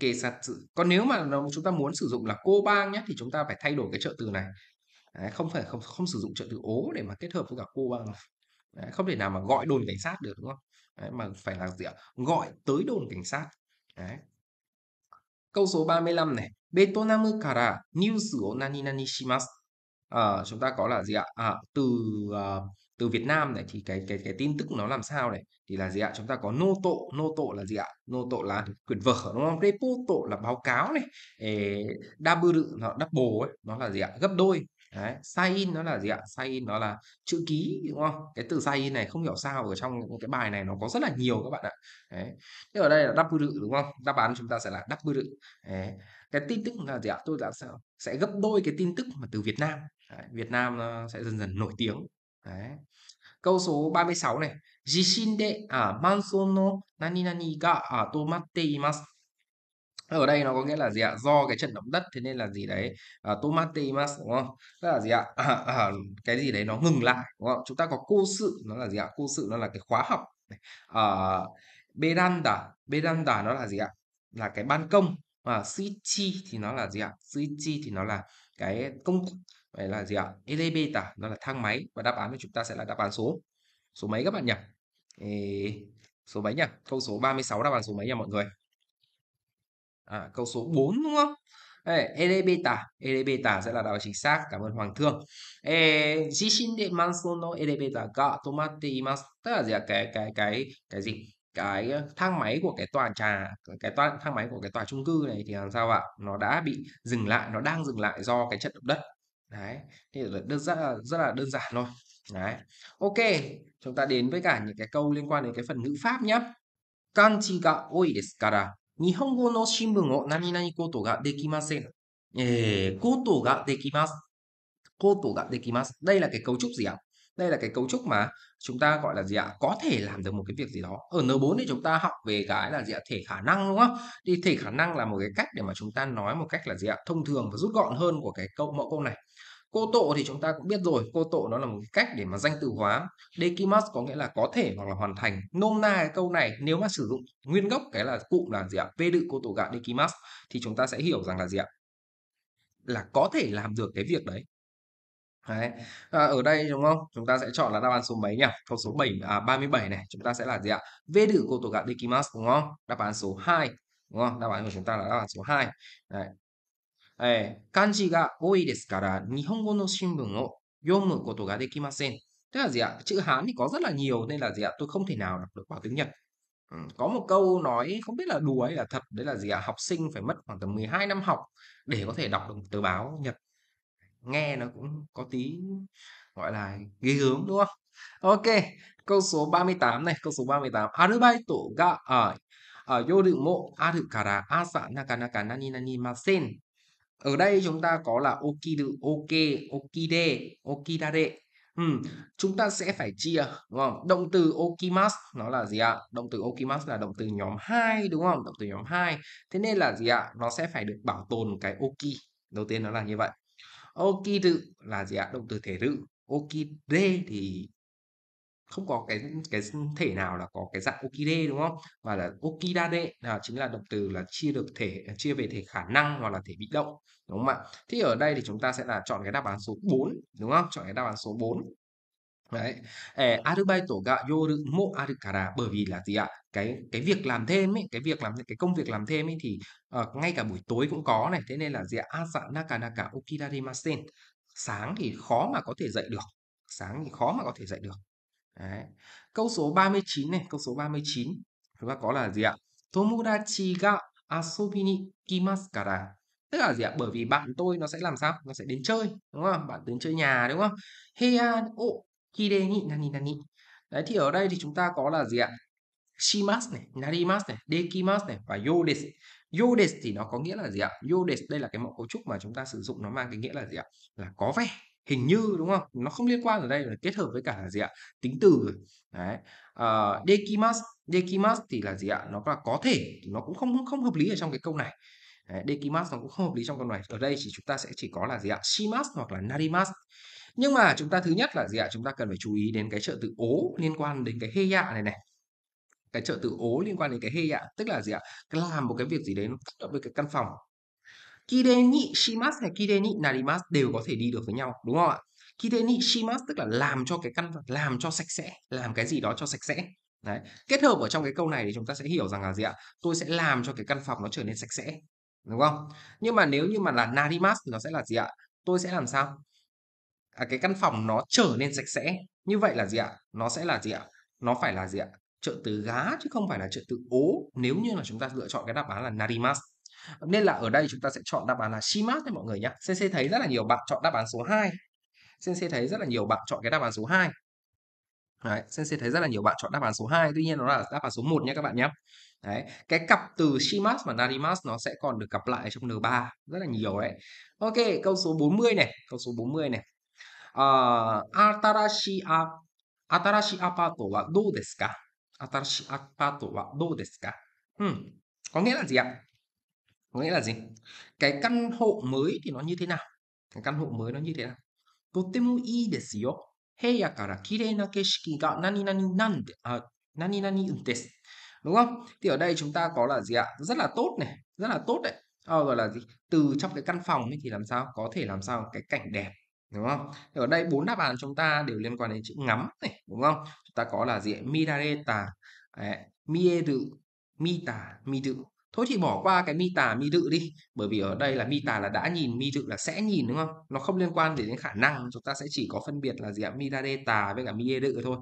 kê sát sự. Còn nếu mà chúng ta muốn sử dụng là cô bang nhé thì chúng ta phải thay đổi cái trợ từ này đấy, không phải không không sử dụng trợ từ ố để mà kết hợp với cả cô bằng đấy, không thể nào mà gọi đồn cảnh sát được đúng không đấy, mà phải là gì ạ gọi tới đồn cảnh sát đấy. câu số 35 này Betonamu kara news o nani nani shimasu ờ, chúng ta có là gì ạ à, từ uh, từ Việt Nam này thì cái cái cái tin tức nó làm sao này thì là gì ạ chúng ta có nô tộ nô tộ là gì ạ nô tộ là quyển vở đúng không repo tộ là báo cáo này đa bư nó double ấy nó là gì ạ gấp đôi Đấy, sign nó là gì ạ? Sign nó là chữ ký đúng không? Cái từ sign này không hiểu sao ở trong cái bài này nó có rất là nhiều các bạn ạ. Đấy. Thế ở đây là đáp W đúng không? Đáp án chúng ta sẽ là đáp Đấy. Cái tin tức là gì ạ? Tôi đã sẽ gấp đôi cái tin tức mà từ Việt Nam. Đấy. Việt Nam nó ờ, sẽ dần dần nổi tiếng. Đấy. Câu số 36 này. Jishin de à, no nani nani ga à, imasu ở đây nó có nghĩa là gì ạ do cái trận động đất thế nên là gì đấy à, tomati mas đúng không tức là gì ạ à, à, cái gì đấy nó ngừng lại đúng không chúng ta có cô sự nó là gì ạ cô sự nó là cái khóa học à, beranda beranda nó là gì ạ là cái ban công và suichi thì nó là gì ạ suichi thì nó là cái công vậy là gì ạ elevator nó là thang máy và đáp án của chúng ta sẽ là đáp án số số mấy các bạn nhỉ Ê, số mấy nhỉ câu số 36 đáp án số mấy nhỉ mọi người à, câu số 4 đúng không Đấy, L beta, L sẽ là đáp án chính xác. Cảm ơn Hoàng Thương. Eh, tức là gì ạ? Cái cái cái cái gì? Cái ờ, thang máy của cái tòa trà, cái tòa, thang máy của cái tòa chung cư này thì làm sao ạ? Nó đã bị dừng lại, nó đang dừng lại do cái trận động đất. Đấy, thì đơn rất là rất là đơn giản thôi. Đấy. Ok, chúng ta đến với cả những cái câu liên quan đến cái phần ngữ pháp nhé. Kanji ga oi desu kara 日本語の新聞を何々ことができません。えー、ことができます。Koto đã dekimas. Đây là cái cấu trúc gì ạ? Đây là cái cấu trúc mà chúng ta gọi là gì ạ? Có thể làm được một cái việc gì đó. Ở N4 thì chúng ta học về cái là gì ạ? Thể khả năng đúng không? Thì thể khả năng là một cái cách để mà chúng ta nói một cách là gì ạ? Thông thường và rút gọn hơn của cái câu mẫu câu này cô tộ thì chúng ta cũng biết rồi cô tộ nó là một cách để mà danh từ hóa dekimas có nghĩa là có thể hoặc là hoàn thành nôm na cái câu này nếu mà sử dụng nguyên gốc cái là cụm là gì ạ v đự cô tổ gạ dekimas thì chúng ta sẽ hiểu rằng là gì ạ là có thể làm được cái việc đấy Đấy. À, ở đây đúng không? Chúng ta sẽ chọn là đáp án số mấy nhỉ? Câu số 7 à, 37 này, chúng ta sẽ là gì ạ? cô koto ga dekimasu đúng không? Đáp án số 2 đúng không? Đáp án của chúng ta là đáp án số 2. Đấy. えー、漢字が多いですから、日本語の新聞を読むことができません。Tức là gì ạ? Chữ Hán thì có rất là nhiều nên là gì ạ? Tôi không thể nào đọc được bằng tiếng Nhật. Ừ, có một câu nói không biết là đùa hay là thật, đấy là gì ạ? À? Học sinh phải mất khoảng tầm 12 năm học để có thể đọc được tờ báo Nhật. Nghe nó cũng có tí gọi là ghi gớm đúng không? Ok, câu số 38 này, câu số 38. Arubaito ga ở ở yoru mo aru kara asa nakanaka nani nani masen ở đây chúng ta có là okidu ok okide okidare ừ, chúng ta sẽ phải chia đúng không động từ okimas nó là gì ạ động từ okimas là động từ nhóm 2 đúng không động từ nhóm 2 thế nên là gì ạ nó sẽ phải được bảo tồn cái oki đầu tiên nó là như vậy okidu là gì ạ động từ thể rự okide thì không có cái cái thể nào là có cái dạng okide đúng không và là okidane là chính là động từ là chia được thể à, chia về thể khả năng hoặc là thể bị động đúng không ạ Thì ở đây thì chúng ta sẽ là chọn cái đáp án số 4 đúng không chọn cái đáp án số 4 đấy eh, arubaito ga yoru mo aru kara bởi vì là gì ạ cái cái việc làm thêm ấy cái việc làm cái công việc làm thêm ấy thì uh, ngay cả buổi tối cũng có này thế nên là gì ạ asa naka naka masen. sáng thì khó mà có thể dậy được sáng thì khó mà có thể dậy được Đấy. Câu số 39 này, câu số 39 chúng ta có là gì ạ? Tomodachi ga asobi ni kimasu kara. Tức là gì ạ? Bởi vì bạn tôi nó sẽ làm sao? Nó sẽ đến chơi, đúng không? Bạn đến chơi nhà đúng không? Heya o kire ni nani nani. Đấy thì ở đây thì chúng ta có là gì ạ? Shimasu này, Narimas này, Dekimas này và Yodes. Yodes thì nó có nghĩa là gì ạ? Yodes đây là cái mẫu cấu trúc mà chúng ta sử dụng nó mang cái nghĩa là gì ạ? Là có vẻ, hình như đúng không nó không liên quan ở đây là kết hợp với cả là gì ạ tính từ đấy uh, ờ, dekimas dekimas thì là gì ạ nó là có thể nó cũng không không hợp lý ở trong cái câu này đấy, dekimas nó cũng không hợp lý trong câu này ở đây chỉ chúng ta sẽ chỉ có là gì ạ shimas hoặc là narimas nhưng mà chúng ta thứ nhất là gì ạ chúng ta cần phải chú ý đến cái trợ từ ố liên quan đến cái heya dạ này này cái trợ từ ố liên quan đến cái heya dạ, tức là gì ạ làm một cái việc gì đấy nó tác động với cái căn phòng Kire ni shimasu hay kire ni narimasu đều có thể đi được với nhau, đúng không ạ? Kire ni shimasu tức là làm cho cái căn làm cho sạch sẽ, làm cái gì đó cho sạch sẽ. Đấy. Kết hợp ở trong cái câu này thì chúng ta sẽ hiểu rằng là gì ạ? Tôi sẽ làm cho cái căn phòng nó trở nên sạch sẽ. Đúng không? Nhưng mà nếu như mà là narimasu thì nó sẽ là gì ạ? Tôi sẽ làm sao? À, cái căn phòng nó trở nên sạch sẽ. Như vậy là gì ạ? Nó sẽ là gì ạ? Nó phải là gì ạ? trợ từ gá chứ không phải là trợ từ ố nếu như là chúng ta lựa chọn cái đáp án là narimas nên là ở đây chúng ta sẽ chọn đáp án là Shimat đấy mọi người nhé CC thấy rất là nhiều bạn chọn đáp án số 2 CC thấy rất là nhiều bạn chọn cái đáp án số 2 Đấy, CC thấy rất là nhiều bạn chọn đáp án số 2 Tuy nhiên nó là đáp án số 1 nhé các bạn nhé Đấy, cái cặp từ Shimas và Narimas nó sẽ còn được gặp lại trong N3 rất là nhiều đấy. Ok, câu số 40 này, câu số 40 này. Uh, Atarashi a, Atarashi apato wa dou desu ka? Atarashi apato wa dou desu ka? Hmm. Có nghĩa là gì ạ? có nghĩa là gì cái căn hộ mới thì nó như thế nào cái căn hộ mới nó như thế nào とてもいいですよ部屋から綺麗な景色が何々なんで、あ、何々です。Đúng à, không? Thì ở đây chúng ta có là gì ạ? Rất là tốt này, rất là tốt đấy. À, gọi là gì? Từ trong cái căn phòng ấy thì làm sao? Có thể làm sao? Cái cảnh đẹp. Đúng không? Thì ở đây bốn đáp án chúng ta đều liên quan đến chữ ngắm này. Đúng không? Chúng ta có là gì? Mirareta, eh, mieru, mita, midu thôi thì bỏ qua cái mi tà mi dự đi bởi vì ở đây là mi tà là đã nhìn mi dự là sẽ nhìn đúng không nó không liên quan gì đến khả năng chúng ta sẽ chỉ có phân biệt là gì ạ mi đa đê tà với cả mi đê dự thôi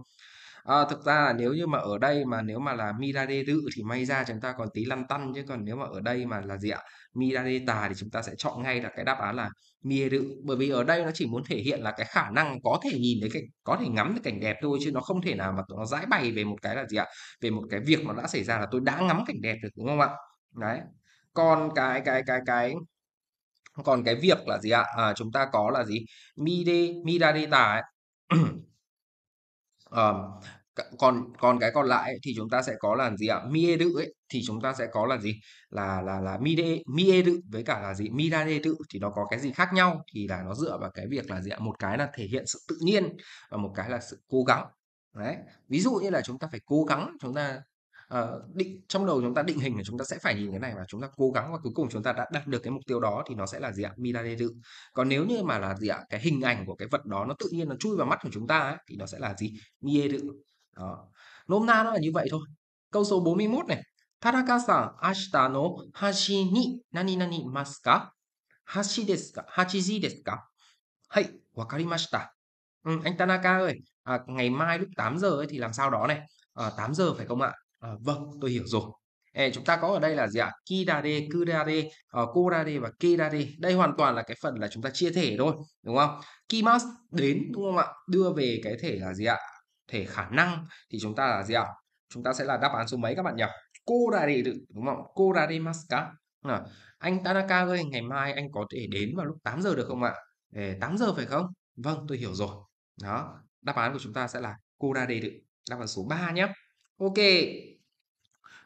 à, thực ra là nếu như mà ở đây mà nếu mà là mi đa đê dự thì may ra chúng ta còn tí lăn tăn chứ còn nếu mà ở đây mà là gì ạ mi đa đê tà thì chúng ta sẽ chọn ngay là cái đáp án là mi dự bởi vì ở đây nó chỉ muốn thể hiện là cái khả năng có thể nhìn thấy cái có thể ngắm được cảnh đẹp thôi chứ nó không thể nào mà nó giải bày về một cái là gì ạ về một cái việc mà đã xảy ra là tôi đã ngắm cảnh đẹp được đúng không ạ đấy còn cái cái cái cái còn cái việc là gì ạ à, chúng ta có là gì midi midadata ấy à, còn còn cái còn lại ấy, thì chúng ta sẽ có là gì ạ miedu ấy thì chúng ta sẽ có là gì là là là mide miedu với cả là gì midadedu thì nó có cái gì khác nhau thì là nó dựa vào cái việc là gì ạ một cái là thể hiện sự tự nhiên và một cái là sự cố gắng đấy ví dụ như là chúng ta phải cố gắng chúng ta Ờ, định trong đầu chúng ta định hình là chúng ta sẽ phải nhìn cái này và chúng ta cố gắng và cuối cùng chúng ta đã đạt được cái mục tiêu đó thì nó sẽ là gì ạ dự còn nếu như mà là gì ạ cái hình ảnh của cái vật đó nó tự nhiên nó chui vào mắt của chúng ta ấy, thì nó sẽ là gì mieru đó nôm na nó là như vậy thôi câu số 41 này Tanaka-san, ashita no hashi ni nani nani masu ka? Hashi desu ka? Hachi desu ka? hai wakarimashita. Ừ, anh Tanaka ơi, à, ngày mai lúc 8 giờ ấy thì làm sao đó này? À, ờ, 8 giờ phải không ạ? À, vâng, tôi hiểu rồi. Ê, chúng ta có ở đây là gì ạ? Kidare, Kudare, uh, và Kedare. Đây hoàn toàn là cái phần là chúng ta chia thể thôi, đúng không? Kimas đến đúng không ạ? Đưa về cái thể là gì ạ? Thể khả năng thì chúng ta là gì ạ? Chúng ta sẽ là đáp án số mấy các bạn nhỉ? Korare đúng không? Korare maska. À, anh Tanaka ơi, ngày mai anh có thể đến vào lúc 8 giờ được không ạ? Ê, 8 giờ phải không? Vâng, tôi hiểu rồi. Đó, đáp án của chúng ta sẽ là Korare Đáp án số 3 nhé. Ok.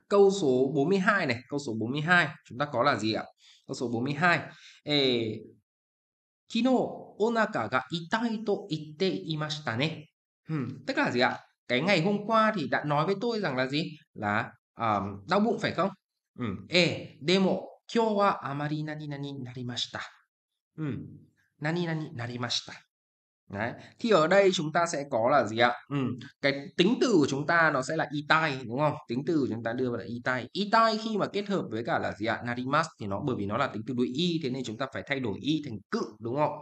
Câu số 42 này, câu số 42 chúng ta có là gì ạ? Câu số 42. Ê, Kino onaka ga itai to itte imashita ne. Hmm, tức là gì ạ? Cái ngày hôm qua thì đã nói với tôi rằng là gì? Là um, đau bụng phải không? Ừ, e demo kyo wa amari nani nani narimashita. Ừ, nani nani narimashita. Đấy. Thì ở đây chúng ta sẽ có là gì ạ? Ừ, ừ. Cái tính từ của chúng ta nó sẽ là itai đúng không? Tính từ của chúng ta đưa vào là itai. Itai khi mà kết hợp với cả là gì ạ? Narimas thì nó bởi vì nó là tính từ đuôi y thế nên chúng ta phải thay đổi y thành cự đúng không?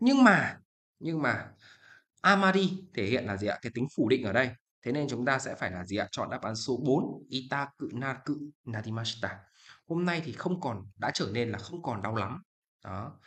Nhưng mà nhưng mà amari thể hiện là gì ạ? Cái tính phủ định ở đây. Thế nên chúng ta sẽ phải là gì ạ? Chọn đáp án số 4, ita cự na cự narimashita. Hôm nay thì không còn đã trở nên là không còn đau lắm. Đó.